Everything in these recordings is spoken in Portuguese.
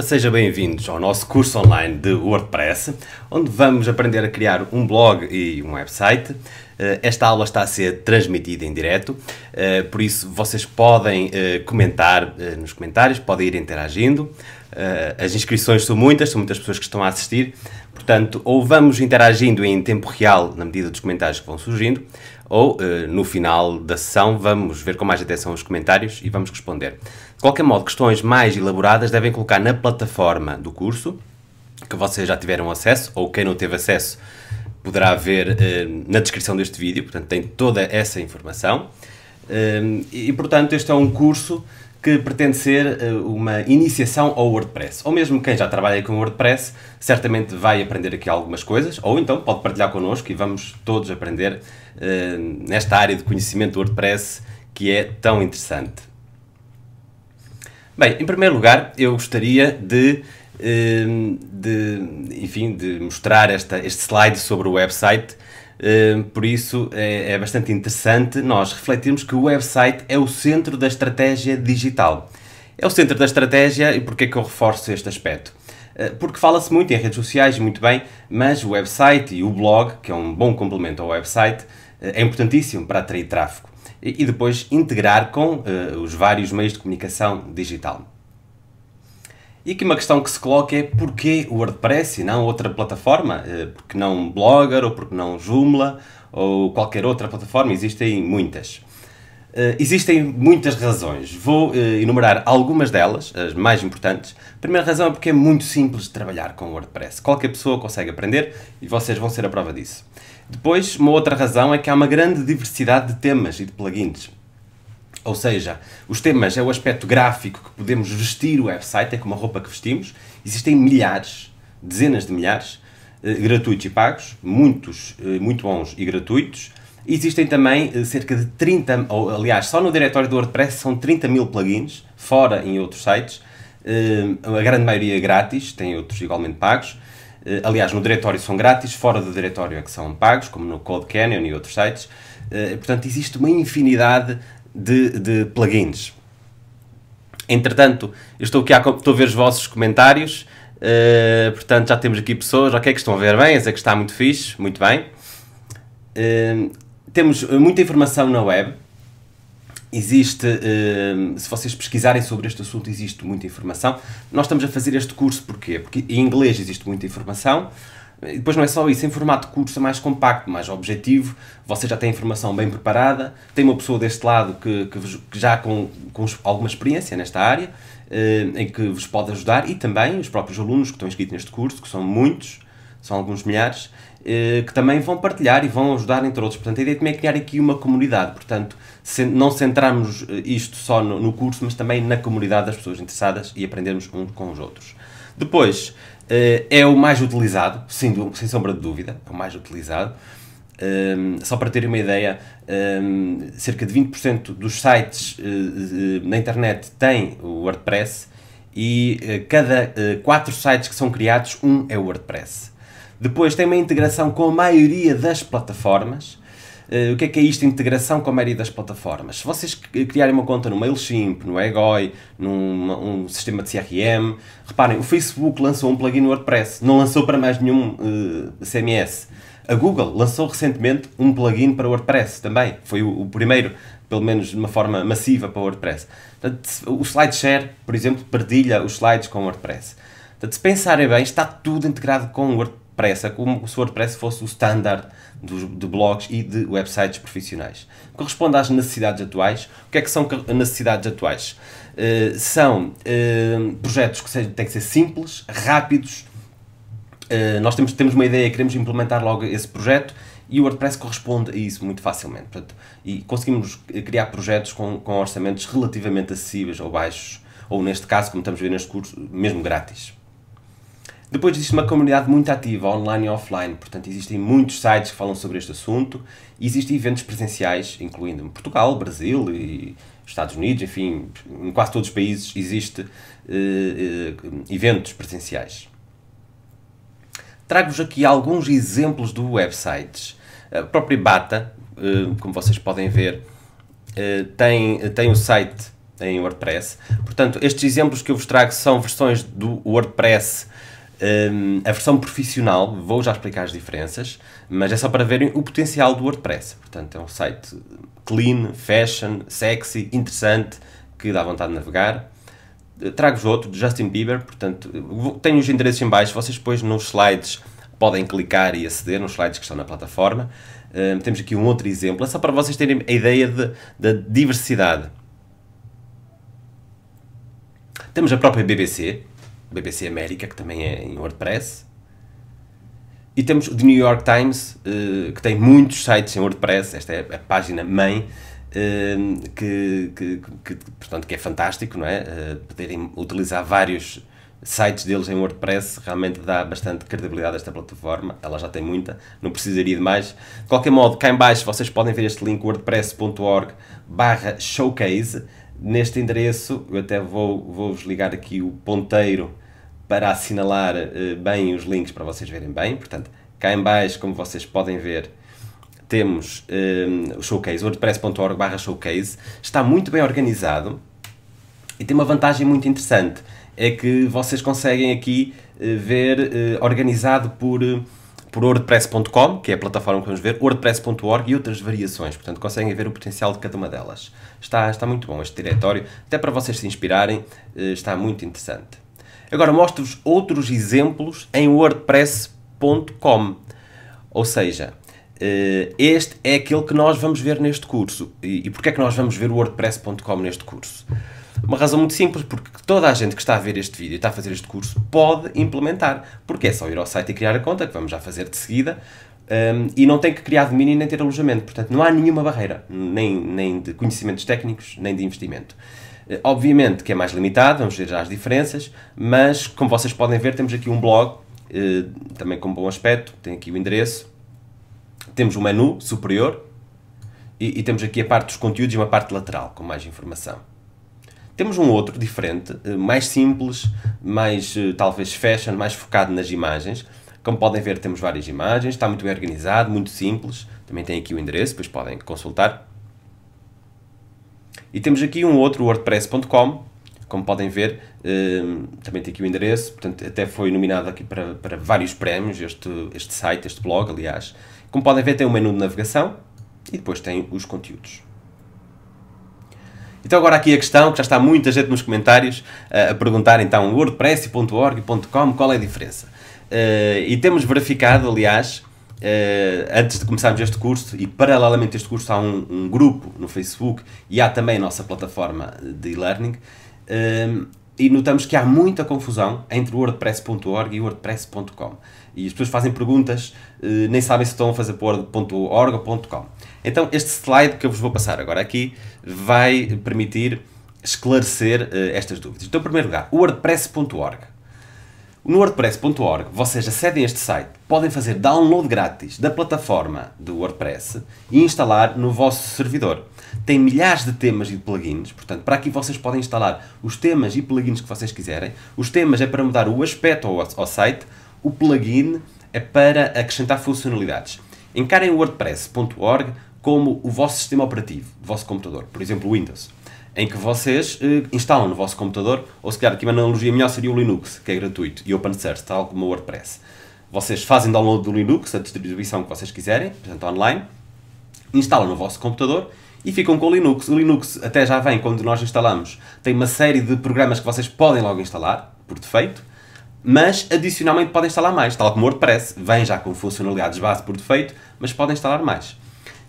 Sejam bem-vindos ao nosso curso online de WordPress, onde vamos aprender a criar um blog e um website. Eh, esta aula está a ser transmitida em direto, eh, por isso vocês podem eh, comentar nos comentários, podem ir interagindo. As inscrições são muitas, são muitas pessoas que estão a assistir, portanto, ou vamos interagindo em tempo real na medida dos comentários que vão surgindo, ou uh, no final da sessão vamos ver com mais atenção os comentários e vamos responder. De qualquer modo, questões mais elaboradas devem colocar na plataforma do curso que vocês já tiveram acesso ou quem não teve acesso poderá ver uh, na descrição deste vídeo, portanto tem toda essa informação. Ehm, e portanto este é um curso que pretende ser eh, uma iniciação ao WordPress. Ou mesmo quem já trabalha com WordPress, certamente vai aprender aqui algumas coisas, ou então pode partilhar connosco e vamos todos aprender uh, nesta área de conhecimento do WordPress que é tão interessante. Bem, em primeiro lugar, eu gostaria de, uh, de enfim, de mostrar esta, este slide sobre o website Ehm, por isso é, é bastante interessante nós refletirmos que o website é o centro da estratégia digital. É o centro da estratégia e porquê é que eu reforço este aspecto? Eh, porque fala-se muito em redes sociais, muito bem, mas o website e o blog, que é um bom complemento ao website, eh, é importantíssimo para atrair tráfego e depois integrar com eh, os vários meios de comunicação digital. E que uma questão que se coloca é porquê o WordPress e não outra plataforma? Eh, porque não Blogger, ou porque não Joomla, ou qualquer outra plataforma? Existem muitas. Eh, existem muitas razões. Vou eh, enumerar algumas delas, as mais importantes. A primeira razão é porque é muito simples de trabalhar com o WordPress. Qualquer pessoa consegue aprender e vocês vão ser a prova disso. Depois, uma outra razão é que há uma grande diversidade de temas e de plugins. Ou seja, os temas é o aspecto gráfico que podemos vestir o website, é como a roupa que vestimos. Existem milhares, dezenas de milhares, eh, gratuitos e pagos, muitos eh, muito bons e gratuitos. Existem também eh, cerca de 30, ou, aliás, só no diretório do WordPress são 30 mil plugins, fora em outros sites, a grande maioria é grátis, tem outros igualmente pagos. Aliás, no diretório são grátis, fora do diretório é que são pagos, como no Code Canyon e outros sites. Portanto, existe uma infinidade de, de plugins. Entretanto, eu estou aqui a, estou a ver os vossos comentários, uh, portanto já temos aqui pessoas, ok, que estão a ver bem, é que está muito fixe, muito bem. Uh, temos eh, muita informação na web, existe, uh, se vocês pesquisarem sobre este assunto, existe muita informação. Nós estamos a fazer este curso porquê? Porque em inglês existe muita informação, e depois não é só isso, em formato curso é mais compacto, mais objetivo, você já tem a informação bem preparada, tem uma pessoa deste lado que, que, que já com, com alguma experiência nesta área, eh, em que vos pode ajudar, e também os próprios alunos que estão inscritos neste curso, que são muitos, são alguns milhares, eh, que também vão partilhar e vão ajudar entre outros. Portanto, a ideia como é criar aqui uma comunidade, portanto, se, não centrarmos eh, isto só no, no curso, mas também na comunidade das pessoas interessadas e aprendermos uns com os outros. Depois, eh, é o mais utilizado, sem, sem sombra de dúvida, é o mais utilizado. Um, ehm, só para terem uma ideia, um, ehm, cerca de 20% dos sites uh, uh, na internet têm o WordPress e uh, cada uh, 4 sites que são criados, um é o WordPress. Depois tem uma integração com a maioria das plataformas eh, o que é que é isto de integração com a maioria das plataformas? Se vocês eh, criarem uma conta no MailChimp, no Egoi, num um sistema de CRM, reparem, o Facebook lançou um plugin WordPress, não lançou para mais nenhum uh, eh, CMS. A Google lançou recentemente um plugin para WordPress também, foi o, o primeiro pelo menos de uma forma massiva para o WordPress. Portanto, o SlideShare, por exemplo, perdilha os slides com o WordPress. Portanto, se pensarem bem, está tudo integrado com o WordPress, é como se o WordPress fosse o standard dos, de blogs e de websites profissionais. Corresponde às necessidades atuais. O que é que são necessidades atuais? Uh, são uh, projetos que sejam, têm que ser simples, rápidos. Uh, nós temos, temos uma ideia, queremos implementar logo esse projeto e o WordPress corresponde a isso muito facilmente. Portanto, e conseguimos criar projetos com, com orçamentos relativamente acessíveis ou baixos, ou neste caso, como estamos a ver neste curso, mesmo grátis. Depois existe uma comunidade muito ativa, online e offline, portanto existem muitos sites que falam sobre este assunto, existem eventos presenciais, incluindo Portugal, Brasil e Estados Unidos, enfim, em quase todos os países existe eh, eh, eventos presenciais. Trago-vos aqui alguns exemplos de websites. A própria Bata, eh, como vocês podem ver, tem, tem o site em WordPress. Portanto, estes exemplos que eu vos trago são versões do WordPress um, a versão profissional, vou já explicar as diferenças, mas é só para verem o potencial do WordPress. Portanto, é um site clean, fashion, sexy, interessante, que dá vontade de navegar. Trago-vos outro, de Justin Bieber, portanto, tenho os endereços em baixo, vocês depois nos slides podem clicar e aceder, nos slides que estão na plataforma. Um, temos aqui um outro exemplo, é só para vocês terem a ideia de, da diversidade. Temos a própria BBC, BBC América, que também é em WordPress. E temos o The New York Times, eh, que tem muitos sites em WordPress, esta é a página mãe, eh, que, que, que portanto, que é fantástico, não é? Eh, poderem utilizar vários sites deles em WordPress realmente dá bastante credibilidade a esta plataforma, ela já tem muita, não precisaria de mais. De qualquer modo, cá em baixo vocês podem ver este link wordpress.org barra showcase. Neste endereço, eu até vou, vou-vos ligar aqui o ponteiro para assinalar uh, bem os links para vocês verem bem. Portanto, cá em baixo, como vocês podem ver, temos eh, o showcase, wordpress.org barra showcase. Está muito bem organizado e tem uma vantagem muito interessante. É que vocês conseguem aqui uh, ver uh, organizado por por wordpress.com, que é a plataforma que vamos ver, wordpress.org e outras variações. Portanto, conseguem ver o potencial de cada uma delas. Está, está muito bom este diretório, até para vocês se inspirarem, está muito interessante. Agora mostro-vos outros exemplos em wordpress.com. Ou seja, eh, este é aquele que nós vamos ver neste curso. E porquê é que nós vamos ver o wordpress.com neste curso? Uma razão muito simples, porque toda a gente que está a ver este vídeo e está a fazer este curso pode implementar, porque é só ir ao site e criar a conta, que vamos já fazer de seguida, um, ehm, e não tem que criar domínio nem ter alojamento, portanto não há nenhuma barreira, nem, nem de conhecimentos técnicos, nem de investimento. Eh, obviamente que é mais limitado, vamos ver já as diferenças, mas como vocês podem ver, temos aqui um blog, eh, também com bom aspecto, tem aqui o endereço, temos o um menu superior e, e, temos aqui a parte dos conteúdos e uma parte lateral com mais informação. Temos um outro diferente, eh, mais simples, mais talvez fashion, mais focado nas imagens. Como podem ver, temos várias imagens, está muito bem organizado, muito simples. Também tem aqui o endereço, depois podem consultar. E temos aqui um outro, wordpress.com, como podem ver, ehm, também tem aqui o endereço, portanto, até foi nominado aqui para, para vários prémios este, este site, este blog, aliás. Como podem ver, tem um menu de navegação e depois tem os conteúdos. Então agora aqui a questão, que já está muita gente nos comentários a perguntar então wordpress.org.com qual é a diferença. Eh, e temos verificado, aliás, eh, antes de começarmos este curso, e paralelamente a este curso, há um, um, grupo no Facebook e há também a nossa plataforma de e-learning. Eh, e notamos que há muita confusão entre WordPress.org e WordPress.com. E as pessoas fazem perguntas, eh, nem sabem se estão a fazer por .org ou .com. Então, este slide que eu vos vou passar agora aqui vai permitir esclarecer estas dúvidas. Então, em primeiro lugar, WordPress.org. No WordPress.org vocês acedem a este site, podem fazer download grátis da plataforma do WordPress e instalar no vosso servidor. Tem milhares de temas e de plugins, portanto, para aqui vocês podem instalar os temas e plugins que vocês quiserem. Os temas é para mudar o aspecto ao, site, o plugin é para acrescentar funcionalidades. Encarem o WordPress.org como o vosso sistema operativo, o vosso computador, por exemplo, Windows em que vocês uh, instalam no vosso computador, ou se calhar aqui uma analogia melhor seria o Linux, que é gratuito e open source, tal como o WordPress. Vocês fazem download do Linux, a distribuição que vocês quiserem, portanto online, instalam no vosso computador e ficam com o Linux. O Linux até já vem quando nós instalamos, tem uma série de programas que vocês podem logo instalar, por defeito, mas adicionalmente podem instalar mais, tal como o WordPress, vem já com funcionalidades base por defeito, mas podem instalar mais.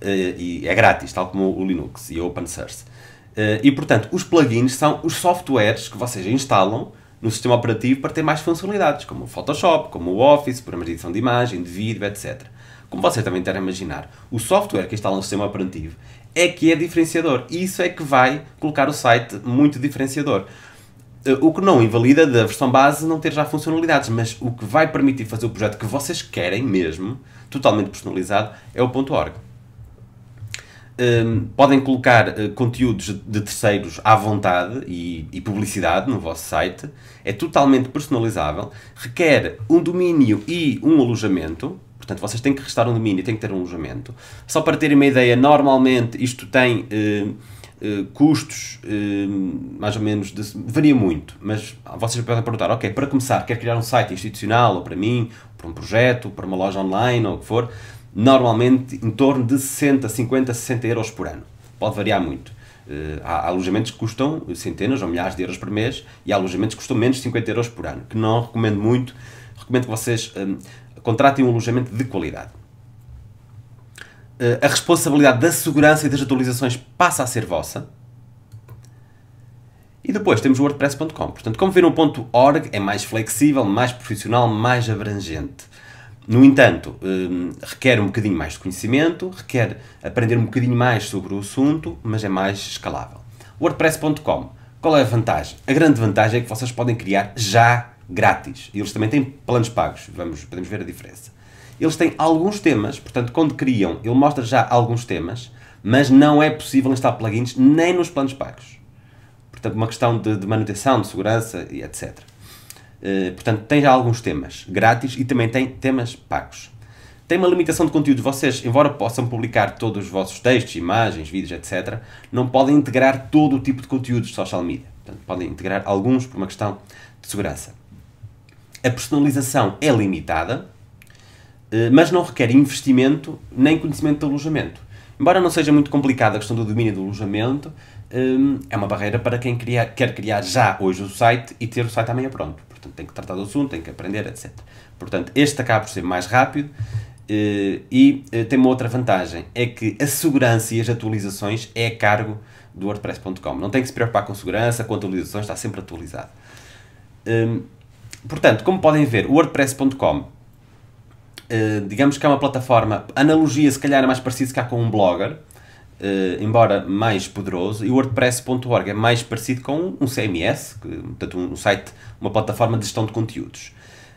Eh, e é grátis, tal como o Linux e o Open Source. Eh, e portanto, os plugins são os softwares que vocês instalam no sistema operativo para ter mais funcionalidades, como o Photoshop, como o Office, programas de edição de imagem, de vídeo, etc. Como vocês também devem imaginar, o software que instala no sistema operativo é que é diferenciador. e Isso é que vai colocar o site muito diferenciador. Eh, o que não invalida da versão base não ter já funcionalidades, mas o que vai permitir fazer o projeto que vocês querem mesmo, totalmente personalizado, é o .org um, podem colocar uh, conteúdos de terceiros à vontade e, e, publicidade no vosso site. É totalmente personalizável. Requer um domínio e um alojamento. Portanto, vocês têm que restar um domínio e têm que ter um alojamento. Só para terem uma ideia, normalmente isto tem uh, Uh, custos, uh, mais ou menos, de, varia muito, mas vocês podem perguntar, ok, para começar, quer criar um site institucional, ou para mim, para um projeto, para uma loja online, ou o que for, normalmente em torno de 60, 50, 60 euros por ano. Pode variar muito. Eh, há alojamentos que custam centenas ou milhares de euros por mês e há alojamentos que custam menos de 50 euros por ano, que não recomendo muito. Recomendo que vocês hum, contratem um alojamento de qualidade. Eh, a responsabilidade da segurança e das atualizações passa a ser vossa. E depois temos o WordPress.com. Portanto, como viram, o ponto .org é mais flexível, mais profissional, mais abrangente. No entanto, um, requer um bocadinho mais de conhecimento, requer aprender um bocadinho mais sobre o assunto, mas é mais escalável. WordPress.com. Qual é a vantagem? A grande vantagem é que vocês podem criar já grátis. E eles também têm planos pagos. Vamos, podemos ver a diferença. Eles têm alguns temas, portanto, quando criam, ele mostra já alguns temas, mas não é possível instalar plugins nem nos planos pagos. Portanto, uma questão de, de manutenção, de segurança e etc. Eh, portanto, tem já alguns temas grátis e também tem temas pagos. Tem uma limitação de conteúdo. Vocês, embora possam publicar todos os vossos textos, imagens, vídeos, etc., não podem integrar todo o tipo de conteúdos de social media. Portanto, podem integrar alguns por uma questão de segurança. A personalização é limitada, eh, mas não requer investimento nem conhecimento de alojamento. Embora não seja muito complicada a questão do domínio do alojamento, eh, é uma barreira para quem quer criar já hoje o site e ter o site amanhã pronto tem que tratar do assunto, tem que aprender, etc. Portanto, este acaba por ser mais rápido eh, e eh, tem uma outra vantagem, é que a segurança e as atualizações é a cargo do WordPress.com. Não tem que se preocupar com segurança, com atualizações, está sempre atualizado. Hum, portanto, como podem ver, o WordPress.com eh, digamos que é uma plataforma, analogia se calhar é mais parecida cá com um blogger, Uh, embora mais poderoso, e o WordPress.org é mais parecido com um CMS, que, portanto, um site, uma plataforma de gestão de conteúdos.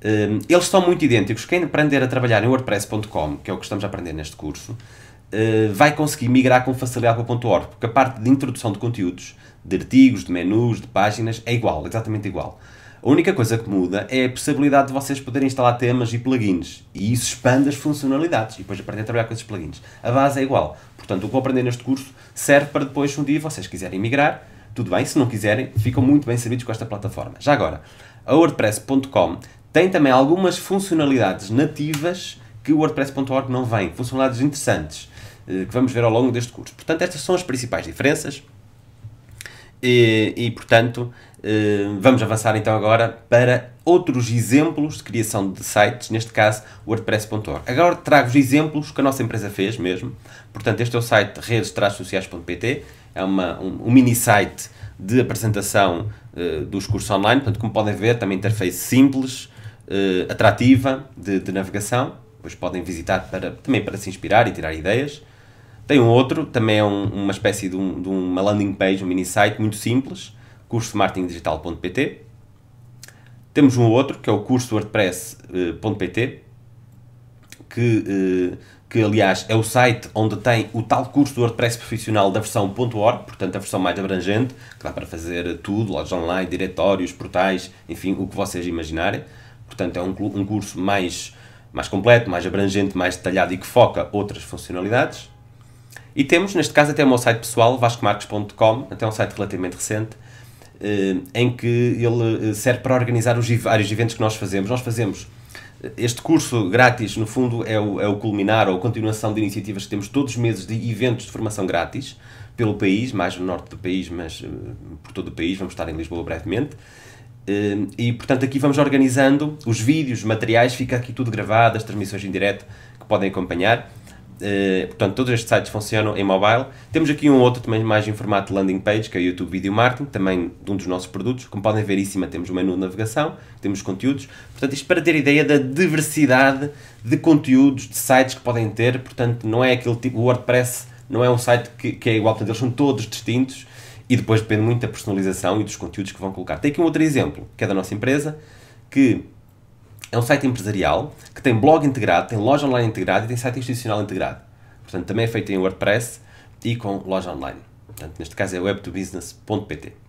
Eh, eles são muito idênticos. Quem aprender a trabalhar em WordPress.com, que é o que estamos a aprender neste curso, uh, vai conseguir migrar com facilidade para o .org, porque a parte de introdução de conteúdos, de artigos, de menus, de páginas, é igual, exatamente igual. A única coisa que muda é a possibilidade de vocês poderem instalar temas e plugins. E isso expande as funcionalidades e depois aprender a trabalhar com esses plugins. A base é igual. Portanto, o que eu aprender neste curso serve para depois, um dia, vocês quiserem migrar, tudo bem. Se não quiserem, ficam muito bem servidos com esta plataforma. Já agora, a WordPress.com tem também algumas funcionalidades nativas que o WordPress.org não vem. Funcionalidades interessantes eh, que vamos ver ao longo deste curso. Portanto, estas são as principais diferenças. E, e portanto, Ehm, vamos avançar então agora para outros exemplos de criação de sites, neste caso WordPress.org. Agora trago os exemplos que a nossa empresa fez mesmo. Portanto, este é o site redes-sociais.pt, é uma, um, um mini site de apresentação uh, dos cursos online. Portanto, como podem ver, também interface simples, uh, atrativa de, de, navegação. Depois podem visitar para, também para se inspirar e tirar ideias. Tem um outro, também é um, uma espécie de, um, de uma landing page, um mini site muito simples cursosmarketingdigital.pt. Temos um outro, que é o curso wordpress.pt, que, eh, que aliás é o site onde tem o tal curso do WordPress profissional da versão .org, portanto a versão mais abrangente, que dá para fazer tudo, lojas online, diretórios, portais, enfim, o que vocês imaginarem. Portanto é um, um curso mais, mais completo, mais abrangente, mais detalhado e que foca outras funcionalidades. E temos, neste caso, até o meu site pessoal, vascomarques.com, até um site relativamente recente, eh, em que ele eh, serve para organizar os vários eventos que nós fazemos. Nós fazemos eh, este curso grátis, no fundo, é o, é o culminar ou a continuação de iniciativas que temos todos os meses de eventos de formação grátis pelo país, mais no norte do país, mas por todo o país. Vamos estar em Lisboa brevemente. E, portanto, aqui vamos organizando os vídeos, materiais, fica aqui tudo gravado, as transmissões em direto que podem acompanhar. Eh, portanto, todos estes sites funcionam em mobile. Temos aqui um outro também mais em formato landing page, que é o YouTube Video Marketing, também um dos nossos produtos. Como podem ver, em cima temos o menu de navegação, temos conteúdos. Portanto, isto para ter ideia da diversidade de conteúdos, de sites que podem ter. Portanto, não é aquele tipo, o WordPress não é um site que, que é igual, portanto, eles são todos distintos e depois depende muito da personalização e dos conteúdos que vão colocar. Tem aqui um outro exemplo, que é da nossa empresa, que é um site empresarial que tem blog integrado, tem loja online integrada e tem site institucional integrado. Portanto, também é feito em WordPress e com loja online. Portanto, neste caso é webtobusiness.pt.